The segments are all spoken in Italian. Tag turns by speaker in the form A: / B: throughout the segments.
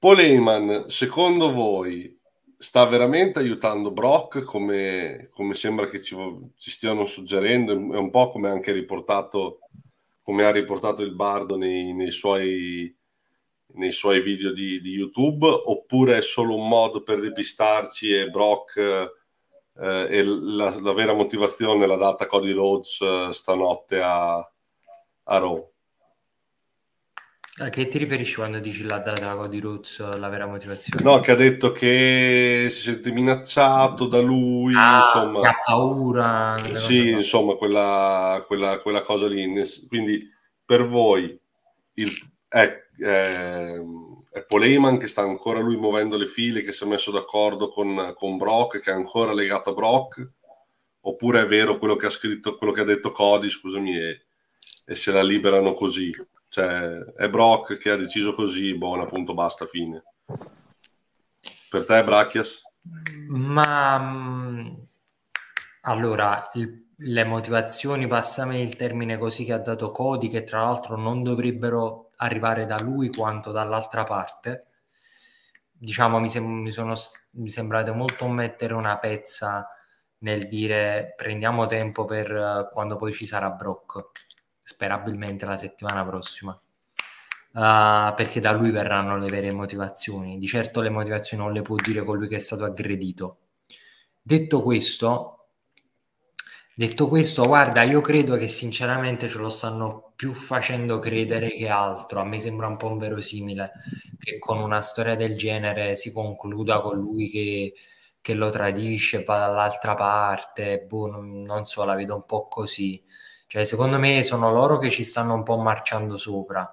A: Poleman, secondo voi sta veramente aiutando Brock come, come sembra che ci, ci, stiano suggerendo? È un po' come anche riportato, come ha riportato il Bardo nei, nei, suoi, nei suoi, video di, di, YouTube, oppure è solo un modo per depistarci e Brock eh, e la, la, vera motivazione l'ha data Cody Rhodes eh, stanotte a, a Raw?
B: A eh, che ti riferisci quando dici la data Cody Roots, la vera motivazione? No,
A: che ha detto che si sente minacciato da lui, ah, insomma... ha paura... Sì, insomma, quella, quella, quella, cosa lì. Quindi, per voi, il, è, è, è Poleman che sta ancora lui muovendo le file, che si è messo d'accordo con, con Brock, che è ancora legato a Brock? Oppure è vero quello che ha scritto, quello che ha detto Cody, scusami, e, e se la liberano così? Cioè, è Brock che ha deciso così, buona, boh, appunto, basta, fine. Per te, Bracchias?
B: Ma mm, allora, il, le motivazioni, passami il termine così, che ha dato Cody, che tra l'altro non dovrebbero arrivare da lui quanto dall'altra parte, diciamo, mi, sem- mi, sono, mi sembrate molto mettere una pezza nel dire prendiamo tempo per uh, quando poi ci sarà Brock sperabilmente la settimana prossima. Uh, perché da lui verranno le vere motivazioni. Di certo le motivazioni non le può dire colui che è stato aggredito. Detto questo, detto questo, guarda, io credo che sinceramente ce lo stanno più facendo credere che altro. A me sembra un po' un inverosimile che con una storia del genere si concluda con lui che, che lo tradisce, va dall'altra parte. Boh, non, non so, la vedo un po' così. Cioè, secondo me sono loro che ci stanno un po' marciando sopra,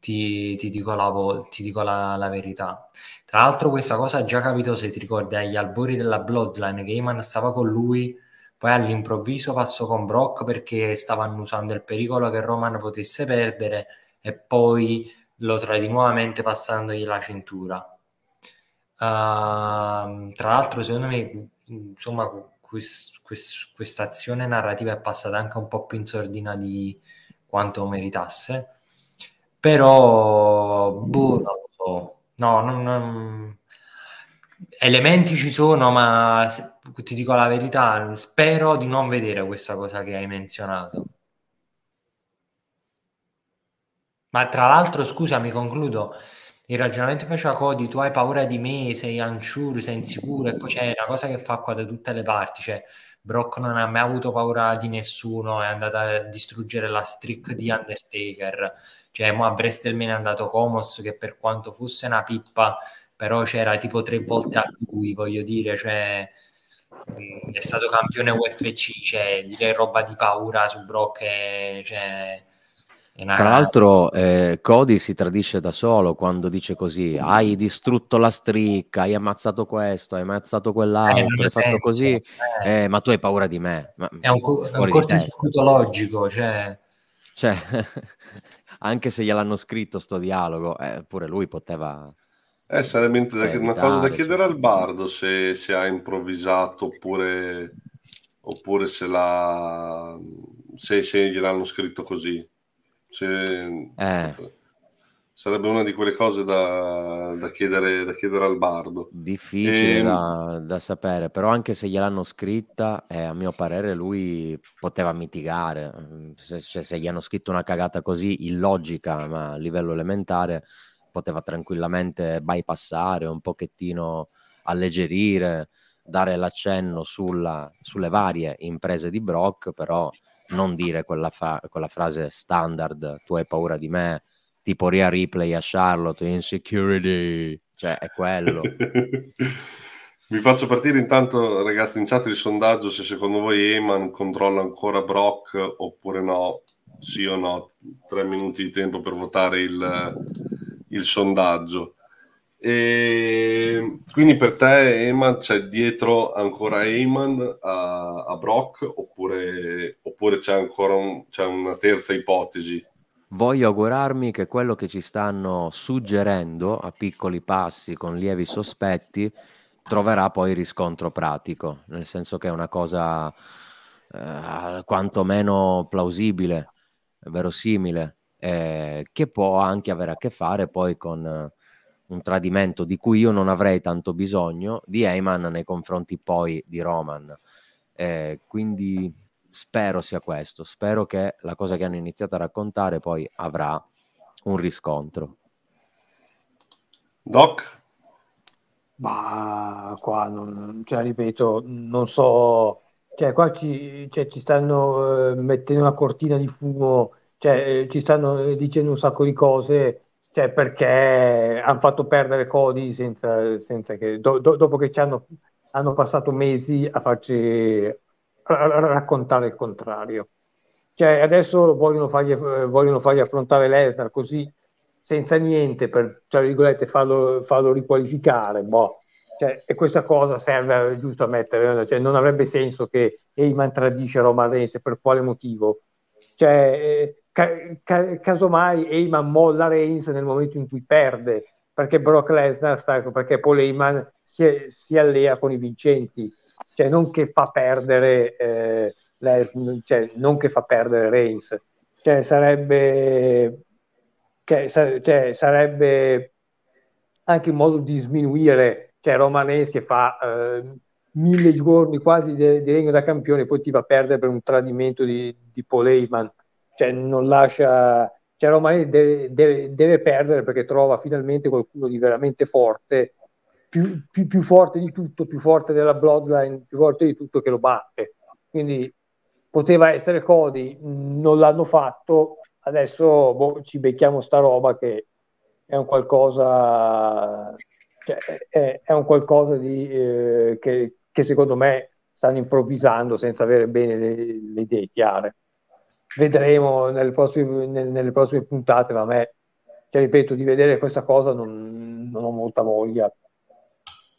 B: ti, ti dico, la, ti dico la, la, verità. Tra l'altro questa cosa ha già capito, se ti ricordi, agli albori della Bloodline, che Eman stava con lui, poi all'improvviso passò con Brock perché stavano usando il pericolo che Roman potesse perdere e poi lo tradì nuovamente passandogli la cintura. Uh, tra l'altro, secondo me, insomma, quest, questa azione narrativa è passata anche un po' più in sordina di quanto meritasse. Però, boh, no, no non, non, elementi ci sono, ma se, ti dico la verità, spero di non vedere questa cosa che hai menzionato. Ma tra l'altro, scusami, concludo il ragionamento che faceva Cody, tu hai paura di me, sei unsure, sei insicuro, ecco, c'è è una cosa che fa qua da tutte le parti, cioè, Brock non ha mai avuto paura di nessuno, è andato a distruggere la streak di Undertaker, cioè, mo a WrestleMania è andato Comos, che per quanto fosse una pippa, però c'era tipo tre volte a lui, voglio dire, cioè mm, è stato campione UFC, cioè dire roba di paura su Brock, cioè, una... Tra
C: l'altro, eh, Cody si tradisce da solo quando dice così: hai distrutto la stricca, hai ammazzato questo, hai ammazzato eh, quell'altro, hai fatto così, eh. Eh, ma tu hai paura di me. Ma, è un, co- un cortocircuito logico, cioè. cioè anche se gliel'hanno scritto sto dialogo, eh, pure lui poteva. Eh, sarebbe una evitare, cosa da chiedere
A: cioè. al bardo se, se ha improvvisato oppure, oppure se, la, se, se gliel'hanno scritto così. Cioè, eh. Sarebbe una di quelle cose da, da, chiedere, da chiedere, al bardo. Difficile e... Ehm, da,
C: da, sapere, però anche se gliel'hanno scritta, eh, a mio parere lui poteva mitigare. Se, cioè, se gli hanno scritto una cagata così illogica, ma a livello elementare, poteva tranquillamente bypassare, un pochettino alleggerire, dare l'accenno sulla, sulle varie imprese di Brock, però non dire quella, fa- quella frase standard, tu hai paura di me, tipo Ria Ripley a Charlotte, insecurity, cioè è quello. Vi faccio
A: partire intanto, ragazzi, in chat il sondaggio se secondo voi Eman controlla ancora Brock oppure no. Sì o no? Tre minuti di tempo per votare il, il sondaggio. E quindi per te, Eman, c'è dietro ancora Eman a, a Brock oppure, oppure, c'è ancora un, c'è una terza ipotesi?
C: Voglio augurarmi che quello che ci stanno suggerendo a piccoli passi, con lievi sospetti, troverà poi riscontro pratico, nel senso che è una cosa eh, quantomeno plausibile, verosimile, eh, che può anche avere a che fare poi con un tradimento di cui io non avrei tanto bisogno di Eyman nei confronti poi di Roman. Eh, quindi spero sia questo, spero che la cosa che hanno iniziato a raccontare poi avrà un riscontro. Doc?
D: Ma qua non, cioè, ripeto, non so, cioè qua ci, cioè, ci stanno eh, mettendo una cortina di fumo, cioè eh, ci stanno eh, dicendo un sacco di cose cioè perché hanno fatto perdere Cody senza, senza che, do, do, dopo che ci hanno, hanno, passato mesi a farci a, raccontare il contrario. Cioè adesso vogliono fargli, vogliono fargli affrontare Lesnar così senza niente per tra virgolette, farlo, farlo riqualificare. Boh. Cioè, e questa cosa serve giusto a mettere, cioè, non avrebbe senso che Heyman tradisce Roma Reigns per quale motivo? Cioè, eh, ca- ca- casomai Heyman molla Reigns nel momento in cui perde, perché Brock Lesnar sta, ecco, perché Paul Heyman si, si, allea con i vincenti, cioè non che fa perdere, eh, Lesnar, cioè, non che fa perdere Reigns. Cioè, sarebbe, cioè, sa- cioè, sarebbe anche un modo di sminuire cioè Roman Reigns che fa eh, mille giorni quasi di, di, regno da campione, poi ti va a perdere per un tradimento di, di Poleiman, cioè non lascia, cioè Romani deve, deve, deve, perdere perché trova finalmente qualcuno di veramente forte, più, più, più, forte di tutto, più forte della Bloodline, più forte di tutto che lo batte. Quindi poteva essere Cody, non l'hanno fatto, adesso boh, ci becchiamo sta roba che è un qualcosa cioè, è, è, un qualcosa di, eh, che, che secondo me stanno improvvisando senza avere bene le, le idee chiare. Vedremo nelle prossime, nelle prossime puntate, ma a me, cioè, ripeto, di vedere questa cosa non, non ho molta voglia.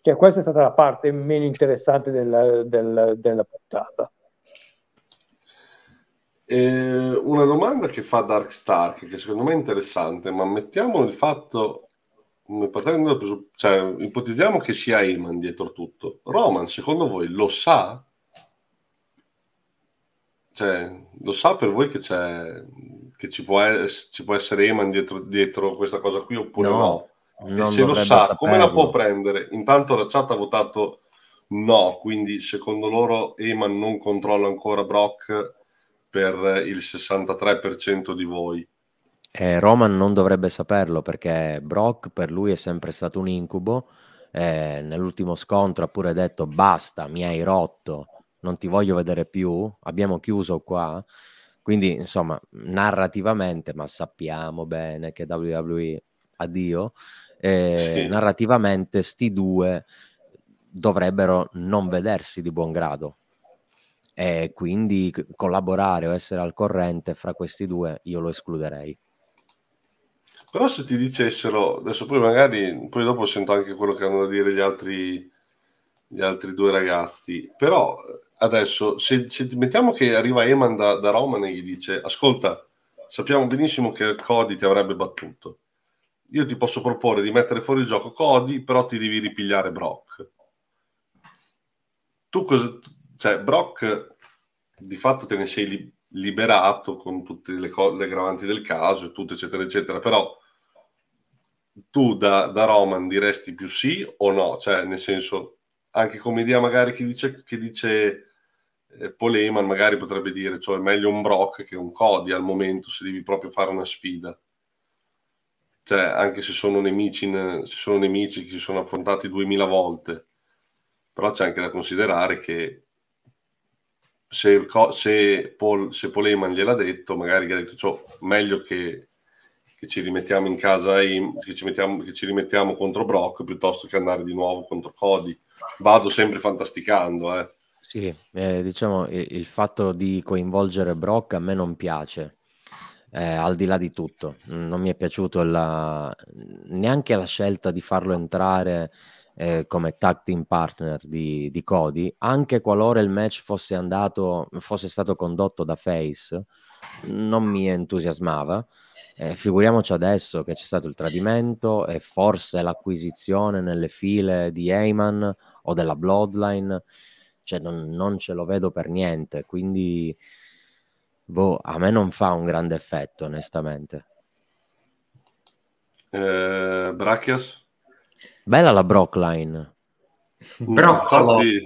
D: Cioè, questa è stata la parte meno interessante della, della, della puntata.
A: Eh, una domanda che fa Dark Stark, che secondo me è interessante, ma mettiamo il fatto cioè, ipotizziamo che sia Iman dietro tutto. Roman, secondo voi lo sa? Cioè, lo sa per voi che, che ci, può ci, può essere Eman dietro, dietro, questa cosa qui oppure no? no? se lo sa, saperlo. come la può prendere? Intanto la chat ha votato no, quindi secondo loro Eman non controlla ancora Brock per il 63% di voi.
C: Eh, Roman non dovrebbe saperlo perché Brock per lui è sempre stato un incubo. Eh, nell'ultimo scontro ha pure detto basta, mi hai rotto, non ti voglio vedere più, abbiamo chiuso qua. Quindi, insomma, narrativamente, ma sappiamo bene che WWE, addio, eh, sì. narrativamente sti due dovrebbero non vedersi di buon grado. E quindi collaborare o essere al corrente fra questi due io lo escluderei.
A: Però se ti dicessero, adesso poi magari, poi dopo sento anche quello che hanno da dire gli altri, gli altri due ragazzi, però eh, adesso se, se mettiamo che arriva Eman da, da Roman e gli dice, ascolta, sappiamo benissimo che Cody ti avrebbe battuto, io ti posso proporre di mettere fuori il gioco Cody, però ti devi ripigliare Brock. Tu cosa... Cioè, Brock di fatto te ne sei lì liberato con tutte le, co- le gravanti del caso e tutto eccetera eccetera però tu da, da, Roman diresti più sì o no? Cioè, nel senso, anche come idea magari chi dice, chi dice eh, Poleman magari potrebbe dire, cioè è meglio un Brock che un Cody al momento se devi proprio fare una sfida. Cioè, anche se sono nemici, in, se sono nemici che si sono affrontati duemila volte, però c'è anche da considerare che se, se, Paul, se Poleman gliel'ha detto, magari gli ha detto cioè, meglio che, che, ci rimettiamo in casa, in, che, ci mettiamo, che ci rimettiamo contro Brock piuttosto che andare di nuovo contro Cody. Vado sempre fantasticando. Eh.
C: Sì, eh, diciamo il, il, fatto di coinvolgere Brock a me non piace. Eh, al di là di tutto, non mi è piaciuto la, neanche la scelta di farlo entrare eh, come tag team partner di, di, Cody, anche qualora il match fosse, andato, fosse stato condotto da Face, non mi entusiasmava. Eh, figuriamoci adesso che c'è stato il tradimento e forse l'acquisizione nelle file di Heyman o della Bloodline, cioè non, non ce lo vedo per niente, quindi boh, a me non fa un grande effetto onestamente.
A: Eh, Brachias?
C: Bella la Brockline. Broccolo. Uh, infatti...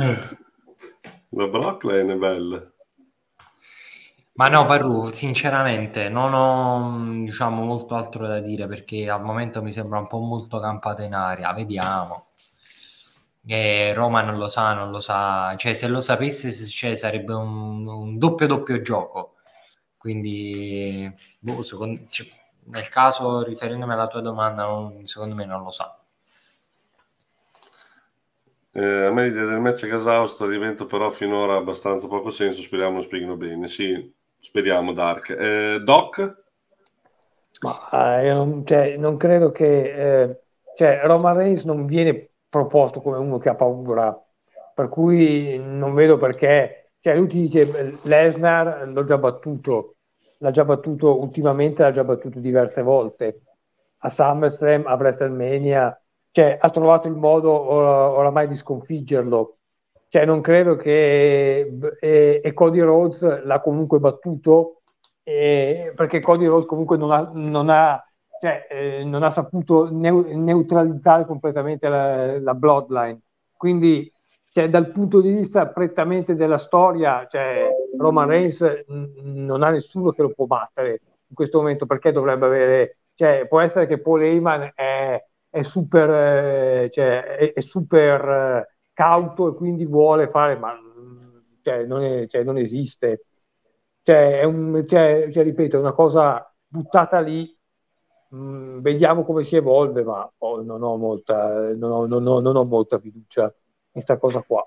A: Eh, la Brockline è bella.
B: Ma no, Parru, sinceramente non ho diciamo, molto altro da dire perché al momento mi sembra un po' molto campata in aria. Vediamo. Eh, Roma non lo sa, non lo sa. Cioè, se lo sapesse cioè, sarebbe un, un, doppio doppio gioco. Quindi, boh, secondo, cioè, nel caso, riferendomi alla tua domanda, non, secondo me non lo sa. Eh,
A: a me l'idea del match a Casausta divento però finora abbastanza poco senso, speriamo lo spieghino bene. Sì, speriamo Dark. Eh, Doc?
D: Ma eh, io non, cioè, non credo che... Eh, cioè, Roman Reigns non viene proposto come uno che ha paura, per cui non vedo perché... Cioè, lui ti dice Lesnar l'ho già battuto, l'ha già battuto ultimamente, l'ha già battuto diverse volte a SummerSlam, a WrestleMania, cioè ha trovato il modo or- eh, oramai di sconfiggerlo. Cioè, non credo che eh, e, e Cody Rhodes l'ha comunque battuto e, perché Cody Rhodes comunque non ha, non ha, cioè, eh, non ha saputo ne- neutralizzare completamente la, la bloodline. Quindi, cioè, dal punto di vista prettamente della storia, cioè, Roman Reigns non ha nessuno che lo può battere in questo momento perché dovrebbe avere cioè, può essere che Paul Heyman è, è super, eh, cioè, è, è super eh, cauto e quindi vuole fare ma mm, cioè, non, è, cioè, non esiste cioè, è un, cioè, cioè, ripeto, è una cosa buttata lì, mh, mm, vediamo come si evolve, ma oh, non, ho molta, non, ho, non, ho, non ho molta fiducia in questa
C: cosa qua.